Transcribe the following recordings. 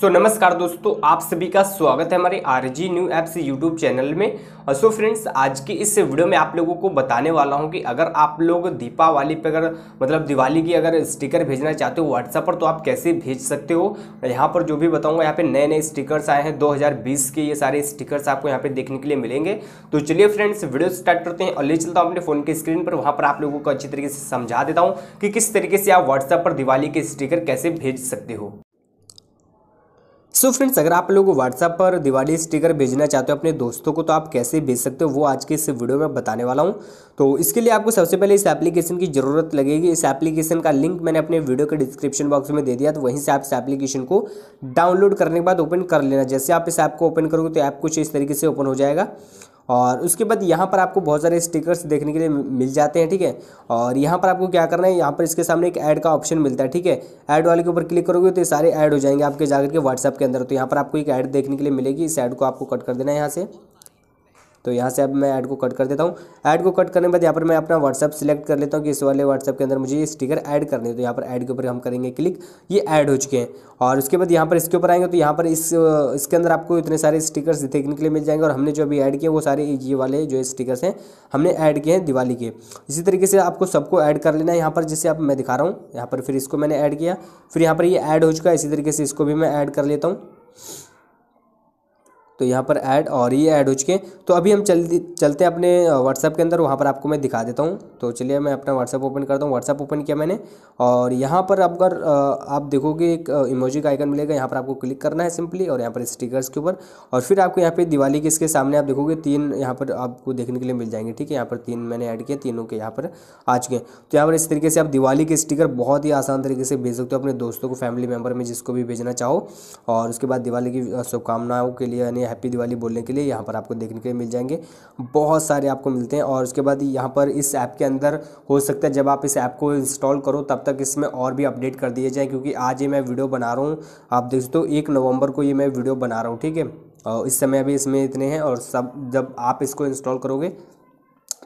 सो so, नमस्कार दोस्तों आप सभी का स्वागत है हमारे R G new apps YouTube channel में और सो फ्रेंड्स आज की इस वीडियो में आप लोगों को बताने वाला हूं कि अगर आप लोग दीपावली पर अगर मतलब दिवाली की अगर स्टिकर भेजना चाहते हो व्हाट्सएप पर तो आप कैसे भेज सकते हो uh, यहां पर जो भी बताऊंगा यहाँ पे नए नए स्टिकर्स आए हैं दो के ये सारे स्टिकर्स आपको यहाँ पे देखने के लिए मिलेंगे तो चलिए फ्रेंड्स वीडियो स्टार्ट करते हैं और ले चलता हूँ अपने फ़ोन की स्क्रीन पर वहाँ पर आप लोगों को अच्छी तरीके से समझा देता हूँ कि किस तरीके से आप व्हाट्सएप पर दिवाली के स्टिकर कैसे भेज सकते हो सो so फ्रेंड्स अगर आप लोग व्हाट्सएप पर दिवाली स्टिकर भेजना चाहते हो अपने दोस्तों को तो आप कैसे भेज सकते हो वो आज के इस वीडियो में बताने वाला हूँ तो इसके लिए आपको सबसे पहले इस एप्लीकेशन की ज़रूरत लगेगी इस एप्लीकेशन का लिंक मैंने अपने वीडियो के डिस्क्रिप्शन बॉक्स में दे दिया तो वहीं से आप इस एप्लीकेशन को डाउनलोड करने के बाद ओपन कर लेना जैसे आप इस ऐप को ओपन करोगे तो ऐप कुछ इस तरीके से ओपन हो जाएगा और उसके बाद यहाँ पर आपको बहुत सारे स्टिकर्स देखने के लिए मिल जाते हैं ठीक है और यहाँ पर आपको क्या करना है यहाँ पर इसके सामने एक ऐड का ऑप्शन मिलता है ठीक है ऐड वाले के ऊपर क्लिक करोगे तो ये सारे ऐड हो जाएंगे आपके जाकर के व्हाट्सअप के अंदर तो यहाँ पर आपको एक ऐड देखने के लिए मिलेगी इस ऐड को आपको कट कर देना है यहाँ से तो यहाँ से अब मैं ऐड को कट कर देता हूँ ऐड को कट करने के बाद यहाँ पर मैं अपना व्हाट्सअप सेलेक्ट कर लेता हूँ कि इस वाले व्हाट्सअप के अंदर मुझे ये स्टिकर ऐड करने तो यहाँ पर ऐड के ऊपर हम करेंगे क्लिक ये ऐड हो चुके हैं और उसके बाद यहाँ पर इसके ऊपर आएंगे तो यहाँ पर इस इसके अंदर आपको इतने सारे स्टिकर्स देखने के लिए मिल जाएंगे और हमने जो अभी ऐड किए वो सारे ये वाले जो स्टिकर्स हैं हमने ऐड किए हैं दिवाली के इसी तरीके से आपको सबको ऐड कर लेना है यहाँ पर जैसे आप मैं दिखा रहा हूँ यहाँ पर फिर इसको मैंने ऐड किया फिर यहाँ पर ये ऐड हो चुका है इसी तरीके से इसको भी मैं ऐड कर लेता हूँ तो यहाँ पर ऐड और ये ऐड हो चुके हैं तो अभी हम चल चलते हैं अपने व्हाट्सअप के अंदर वहाँ पर आपको मैं दिखा देता हूँ तो चलिए मैं अपना व्हाट्सअप ओपन करता हूँ व्हाट्सअप ओपन किया मैंने और यहाँ पर अगर आप देखोगे एक इमोजी का आइकन मिलेगा यहाँ पर आपको क्लिक करना है सिंपली और यहाँ पर स्टिकर्स के ऊपर और फिर आपको यहाँ पर दिवाली के इसके सामने आप देखोगे तीन यहाँ पर आपको देखने के लिए मिल जाएंगे ठीक है यहाँ पर तीन मैंने ऐड किए तीनों के यहाँ पर आ चुके हैं तो यहाँ पर इस तरीके से आप दिवाली के स्टिकर बहुत ही आसान तरीके से भेज सकते हो अपने दोस्तों को फैमिली मेम्बर में जिसको भी भेजना चाहो और उसके बाद दिवाली की शुभकामनाओं के लिए यानी हैप्पी दिवाली बोलने के लिए यहाँ पर आपको देखने के लिए मिल जाएंगे बहुत सारे आपको मिलते हैं और उसके बाद यहाँ पर इस ऐप के अंदर हो सकता है जब आप इस ऐप को इंस्टॉल करो तब तक इसमें और भी अपडेट कर दिए जाएँ क्योंकि आज ये मैं वीडियो बना रहा हूँ आप देख सकते हो एक नवंबर को ये मैं वीडियो बना रहा हूँ ठीक है और इस समय अभी इसमें इतने हैं और सब जब आप इसको इंस्टॉल करोगे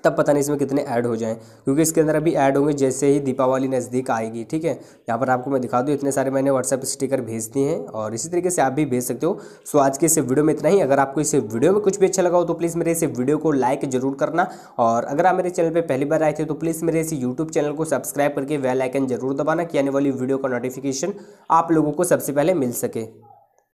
तब पता नहीं इसमें कितने ऐड हो जाएँ क्योंकि इसके अंदर अभी ऐड होंगे जैसे ही दीपावली नज़दीक आएगी ठीक है यहाँ पर आपको मैं दिखा दूँ इतने सारे मैंने व्हाट्सअप स्टिकर भेज दिए हैं और इसी तरीके से आप भी भेज सकते हो सो आज के इस वीडियो में इतना ही अगर आपको इस वीडियो में कुछ भी अच्छा लगा हो तो प्लीज़ मेरे इस वीडियो को लाइक जरूर करना और अगर आप मेरे चैनल पर पहली बार आए थे तो प्लीज़ मेरे इस यूट्यूब चैनल को सब्सक्राइब करके वेल आइकन जरूर दबाना कि आने वाली वीडियो का नोटिफिकेशन आप लोगों को सबसे पहले मिल सके